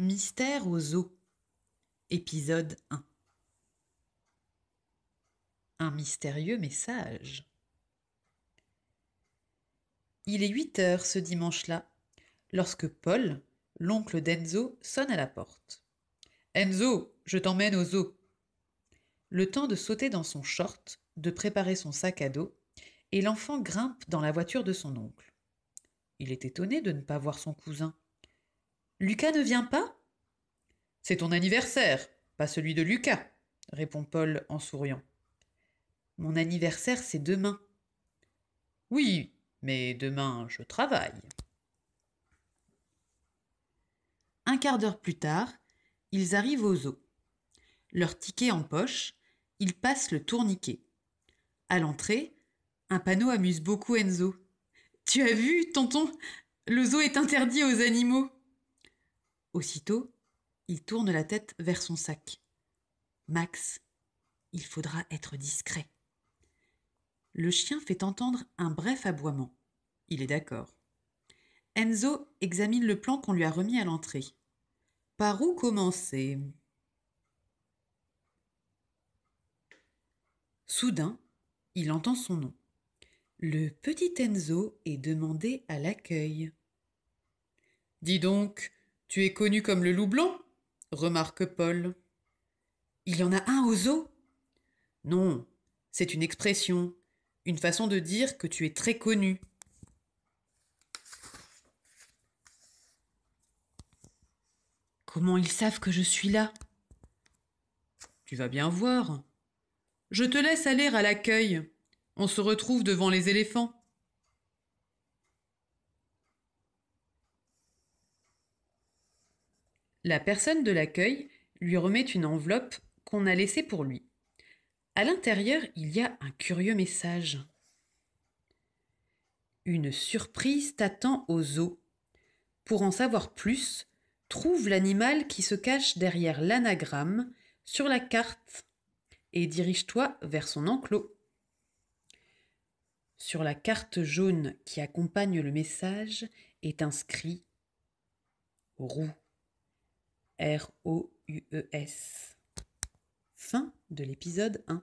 Mystère aux eaux. Épisode 1. Un mystérieux message. Il est 8 heures ce dimanche-là, lorsque Paul, l'oncle d'Enzo, sonne à la porte. Enzo, je t'emmène aux eaux. Le temps de sauter dans son short, de préparer son sac à dos, et l'enfant grimpe dans la voiture de son oncle. Il est étonné de ne pas voir son cousin. Lucas ne vient pas C'est ton anniversaire, pas celui de Lucas, répond Paul en souriant. Mon anniversaire, c'est demain. Oui, mais demain, je travaille. Un quart d'heure plus tard, ils arrivent au zoo. Leur ticket en poche, ils passent le tourniquet. À l'entrée, un panneau amuse beaucoup Enzo. Tu as vu, tonton Le zoo est interdit aux animaux. Aussitôt, il tourne la tête vers son sac. Max, il faudra être discret. Le chien fait entendre un bref aboiement. Il est d'accord. Enzo examine le plan qu'on lui a remis à l'entrée. Par où commencer Soudain, il entend son nom. Le petit Enzo est demandé à l'accueil. Dis donc, tu es connu comme le loup blanc remarque Paul. Il y en a un aux os Non, c'est une expression, une façon de dire que tu es très connu. Comment ils savent que je suis là Tu vas bien voir. Je te laisse aller à l'accueil. On se retrouve devant les éléphants. La personne de l'accueil lui remet une enveloppe qu'on a laissée pour lui. À l'intérieur, il y a un curieux message. Une surprise t'attend aux zoo. Pour en savoir plus, trouve l'animal qui se cache derrière l'anagramme sur la carte et dirige-toi vers son enclos. Sur la carte jaune qui accompagne le message est inscrit roux. R-O-U-E-S. Fin de l'épisode 1.